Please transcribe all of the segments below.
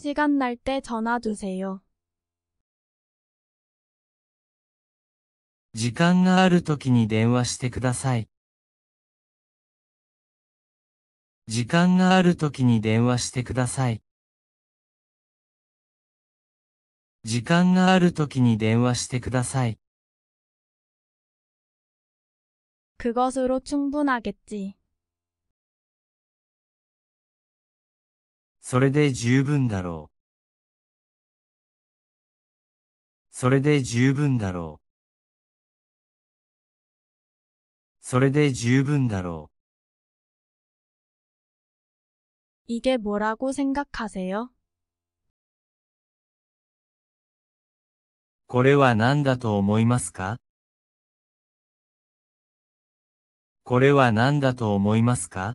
시간날때전화주세요時間がある時に電話してください。時間がある時に電話してください。時間がある時に電話してください。그것으로충분하겠지それで十分だろう。それで十分だろう。それで十分だろう。이게뭐라고생각하세요これは何だと思いますかこれは何だと思いますか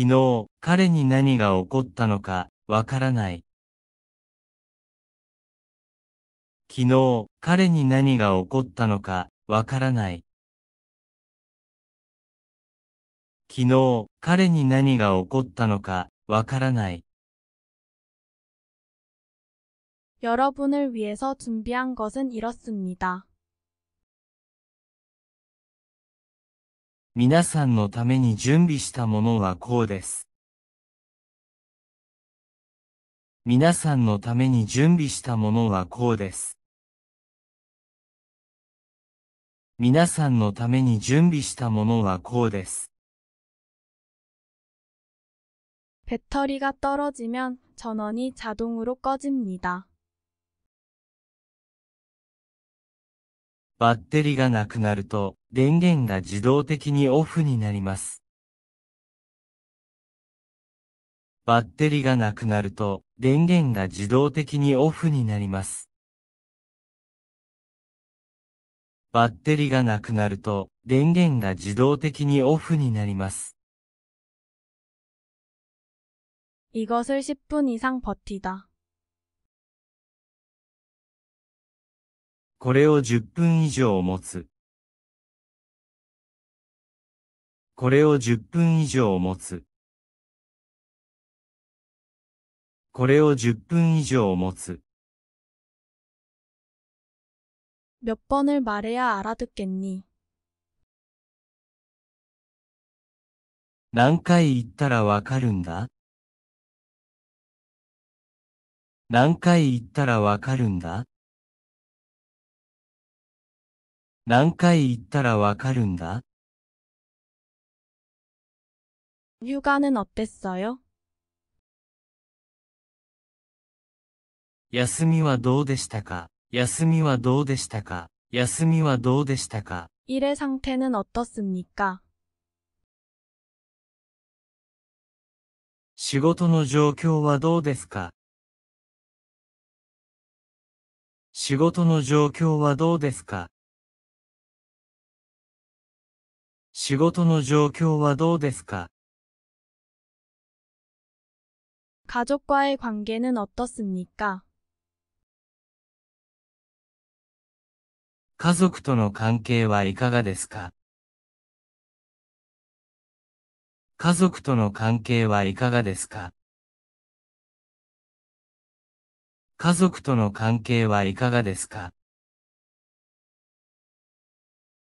昨日、彼に何が起こったのか、わからない。昨日、彼に何が起こったのか、わからない。昨日、彼に何が起こったのか、わからない。여러분을위해서준비한것은이렇습니다皆さんのために準備したものはこうです。皆さんのために準備したものはこうです。皆さんのために準備したものはこうです。배터리가떨어지면전원이자동으로꺼집니다バッテリがなくなると、電源が自動的にオフになります。バッテリがなくなると、電源が自動的にオフになります。バッテリがなくなると、電源が自動的にオフになります。이것을10분이상버티다これを10分以上持つ。これを10分以上持つ。これを10分以上持つ。몇번을말해야알아듣겠니何回言ったらわかるんだ何回言ったらわかるんだ何回言ったらわかるんだ휴가는어땠어요休みはどうでしたか休みはどうでしたか休みはどうでしたか일의상태는어떻습니까仕事の状況はどうですか仕事の状況はどうですか仕事の状況はどうですか가족과의관계는어떻습니까家族との関係はいかがですか家族との関係はいかがですか家族との関係はいかがですか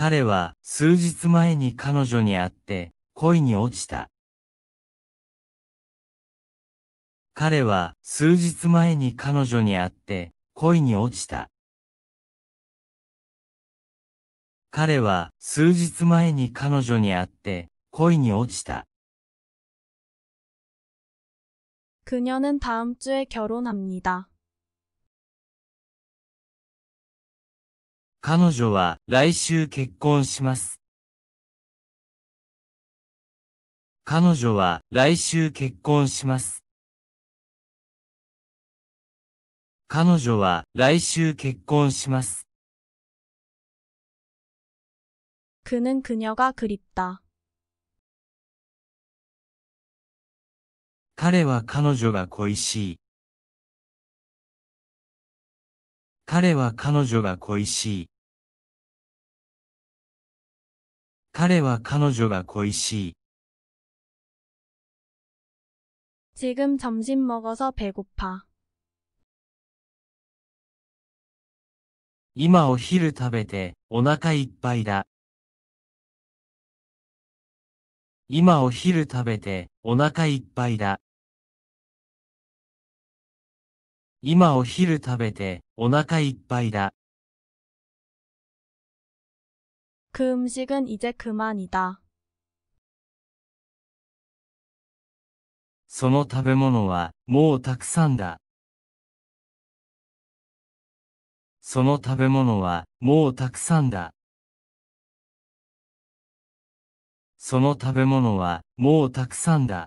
彼は数日前に彼女に会って恋に落ちた。彼は数日前に彼女に会って恋に落ちた。彼は数日前に彼女に会って恋に落ちた。그녀는다음주에결혼합니다彼女は来週結婚します。彼女は来週結婚します。彼女は来週結婚します。그는그녀가그립다彼は彼女が恋しい。彼は彼女が恋しい。彼は彼女が恋しい。지금점심먹어서배고 파。 今お昼食べてお腹いっぱいだ。今お昼食べてお腹いっぱいだ。今お昼食べてお腹いっぱいだ。그음식은이제그만이다その食べ物はもうたくさんだ。その食べ物はもうたくさんだ。その食べ物はもうたくさんだ。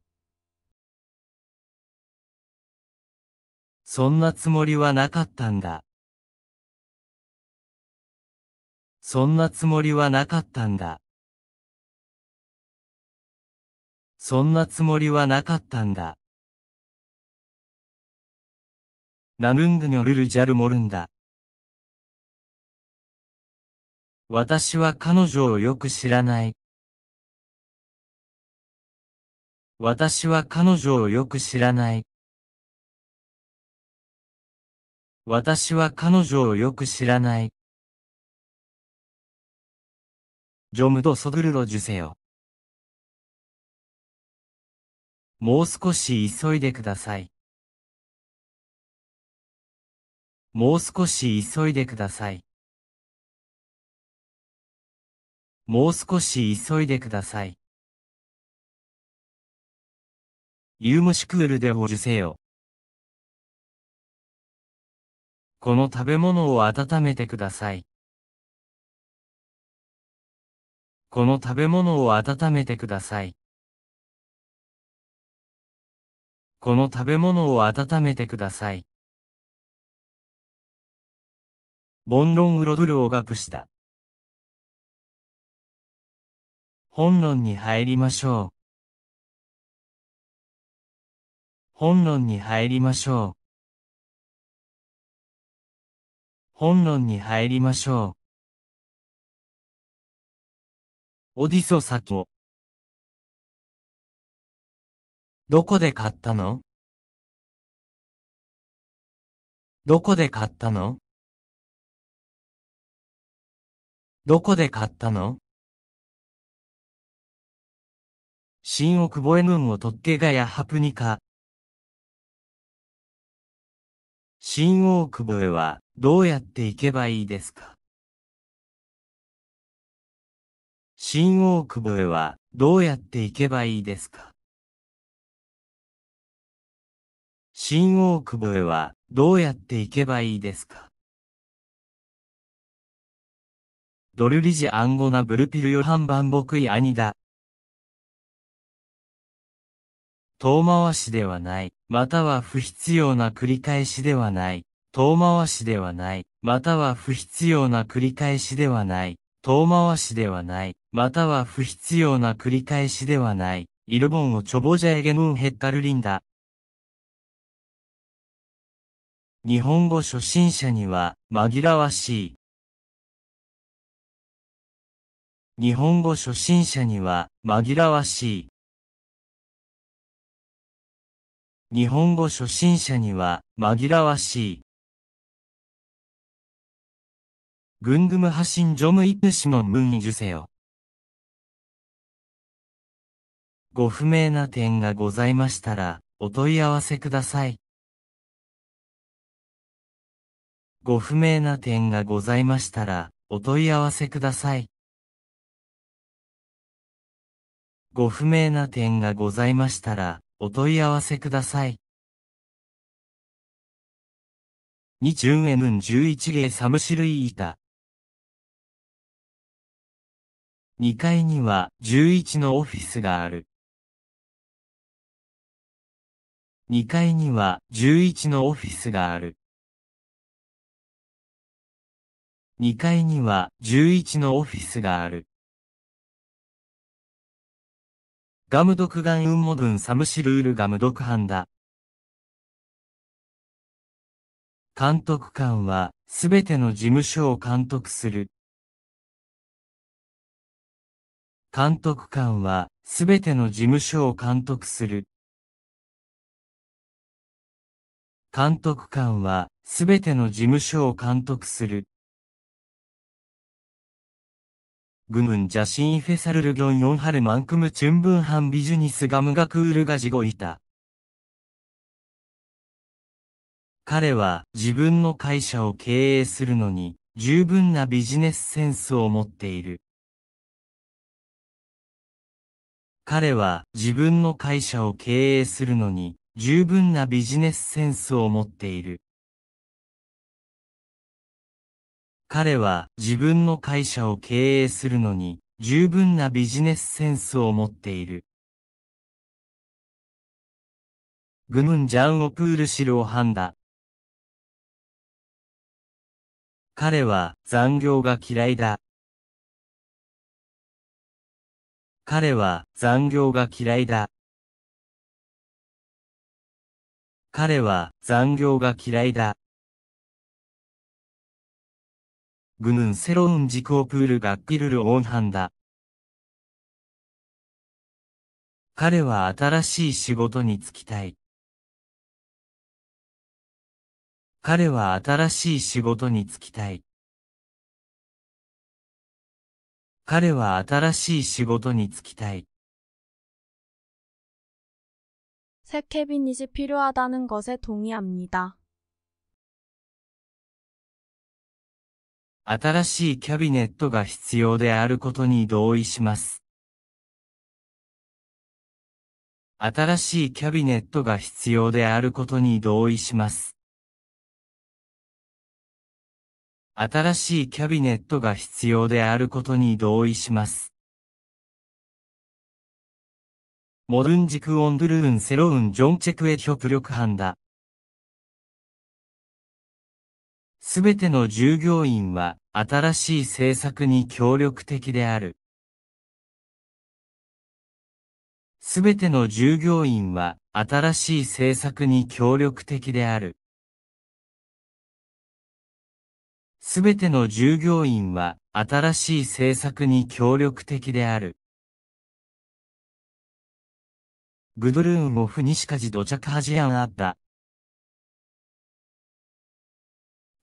そんなつもりはなかったんだ。そんなつもりはなかったんだ。そんなつもりはなかったんだ。ナムングニョルルジャルモルンだ。私は彼女をよく知らない。私は彼女をよく知らない。私は彼女をよく知らない。ジョムドソドルロジュセヨ。もう少し急いでください。もう少し急いでください。もう少し急いでください。ユームシクールで補充せよ。この食べ物を温めてください。この食べ物を温めてください。この食べ物を温めてください。본론으로들어가봅した。本論に入りましょう。本論に入りましょう。本論に入りましょう。オディソサを。どこで買ったのどこで買ったのどこで買ったの新大久保へぬんをとっけがやはぷにか。新大久保へは、どうやって行けばいいですか新大久保へはどうやって行けばいいですか新大久保へはどうやって行けばいいですかドルリジアンゴナブルピルヨハンバンボクイアニダ。遠回しではない、または不必要な繰り返しではない。遠回しではない、または不必要な繰り返しではない、遠回しではない、または不必要な繰り返しではない、イルボンをチョボジャエゲムンヘッルリン日本語初心者には紛らわしい。日本語初心者には紛らわしい。日本語初心者には紛らわしい。궁금하신점있으시면문じゅせよ。ご不明な点がございましたら、お問い合わせください。ご不明な点がございましたら、お問い合わせください。ご不明な点がございましたら、お問い合わせください。じゅういちげいサムシルイいタ。2階には11のオフィスがある。2階には11のオフィスがある。2階には11のオフィスがある。ガム独眼雲母軍サムシルールガム独犯だ。監督官はすべての事務所を監督する。監督官は、すべての事務所を監督する。監督官は、すべての事務所を監督する。グムンジャシンフェサルルギョンヨンハルマンクムチュンブンハンビジュニスガムガクールガジゴイタ。彼は自分の会社を経営するのに十分なビジネスセンスを持っている。彼は自分の会社を経営するのに十分なビジネスセンスを持っている。彼は自分の会社を経営するのに十分なビジネスセンスを持っている。グムンジャンオプールシルオハンダ。彼は残業が嫌いだ。彼は残業が嫌いだ。彼は残業が嫌いだ。그는새로운직업을갖기를원한다彼は新しい仕事に就きたい。彼は新しい仕事に就きたい。彼は新しい仕事に就きたい。새캐비이필요하다는것에동의합니다新しいキャビネットが必要であることに同意します。新しいキャビネットが必要であることに同意します。新しいキャビネットが必要であることに同意します。モルンジクオンドゥルーンセロウンジョンチェクエ極力班だ。すべての従業員は新しい政策に協力的である。すべての従業員は新しい政策に協力的である。すべての従業員は新しい政策に協力的である。グドルーンオフしカジ土着ハジアンあった。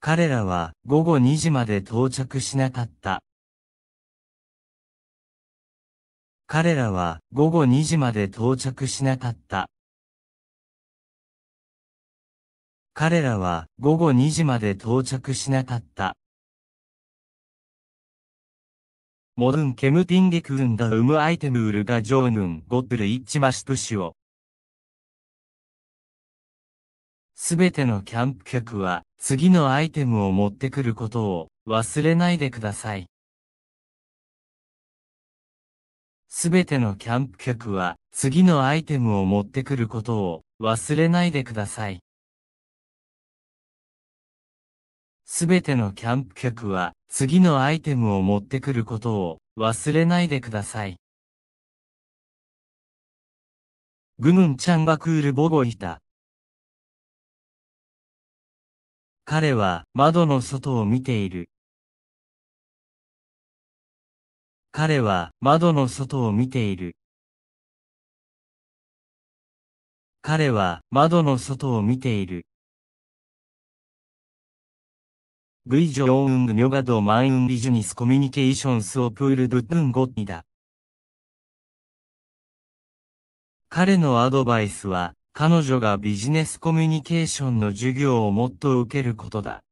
彼らは午後2時まで到着しなかった。彼らは午後2時まで到着しなかった。彼らは午後2時まで到着しなかった。모すべてのキャンプ客は、次のアイテムを持ってくることを忘れないでください。すべてのキャンプ客は、次のアイテムを持ってくることを忘れないでください。すべてのキャンプ客は次のアイテムを持ってくることを忘れないでください。グムンチャンバクールボゴイタ。彼は窓の外を見ている。彼は窓の外を見ている。彼は窓の外を見ている。ドバイスは彼女がビジネスコミュニケーションの授業をもっと受けることだ。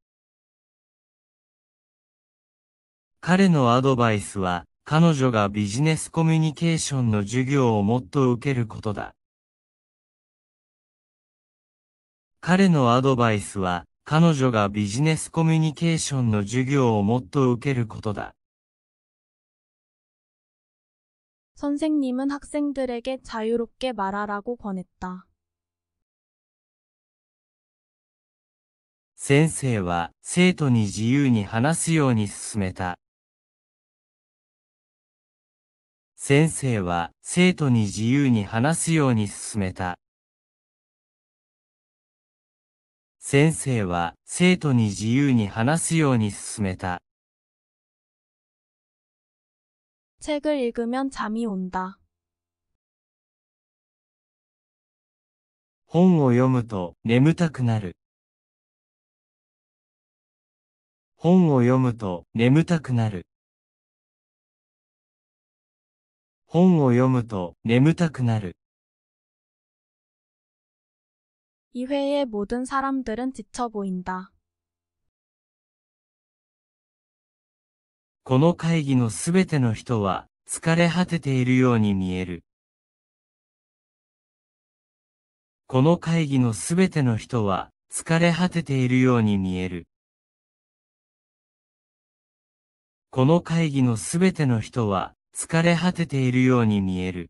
彼のアドバイスは、彼女がビジネスコミュニケーションの授業をもっと受けることだ。彼のアドバイスは、彼女がビジネスコミュニケーションの授業をもっと受けることだ。彼のアドバイスは、彼女がビジネスコミュニケーションの授業をもっと受けることだ。님은학생들에게자유롭게말하라고권했다先生は生徒に自由に話すように勧めた。先生は生徒に自由に話すように勧めた。先生は生徒に自由に話すように勧めた。책을읽으면잠이온 다。 本を読むと眠たくなる。本を読むと眠たくなる。本を読むと眠たくなる。이회의모든사람들은지쳐보인다この会議のすべての人は疲れ果てているように見える。この会議のすべての人は疲れ果てているように見える。この会議のすべての人は疲れ果てているように見える。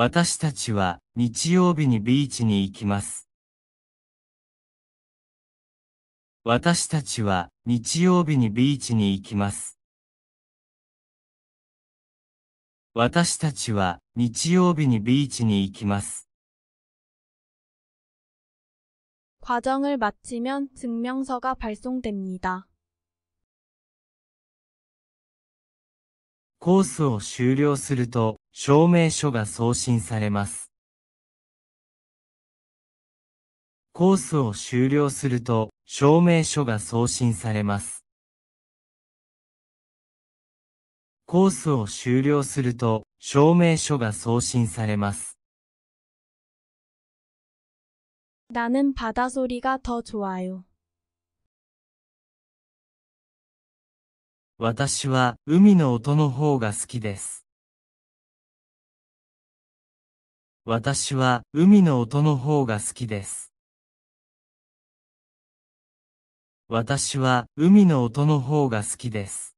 私たちは日曜日にビーチに行きます。私たちは日曜日にビーチに行きます。私たちは日曜日にビーチに行きます。과정을마치면증명서가발송됩니다コースを終了すると、証明書が送信されます。コースを終了すると、証明書が送信されます。コースを終了すると、証明書が送信されます。나는바다소리가더좋아요私は海の音の方が好きです。私は海の音の方が好きです。私は海の音の方が好きです。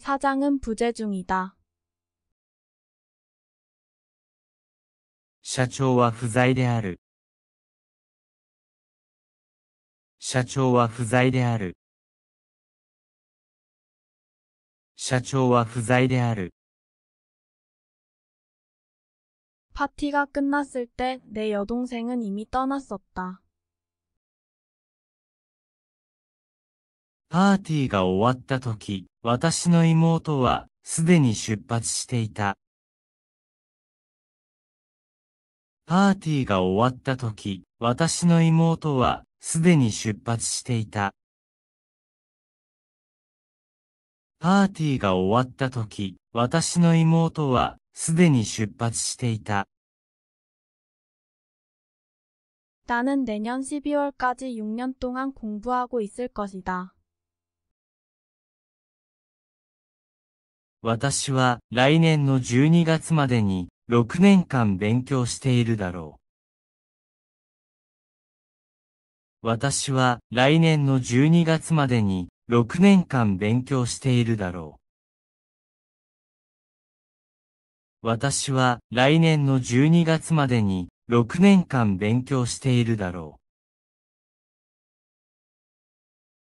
사장은부재중이社長は不在である。社長は不在である。社長は不在である。ィーが끝났을때내여동생은이미떠났었다パーティーが終わった時、私の妹はすでに出発していた。パーティーが終わった時、私の妹はすでに出発していた。パーティーが終わった時、私の妹はすでに出発していた。나는내년12월까지6년동안공부하고있을것이다私は来年の12月までに6年間勉強しているだろう。私は来年の12月までに6年間勉強しているだろう。私は来年の12月までに6年間勉強しているだろう。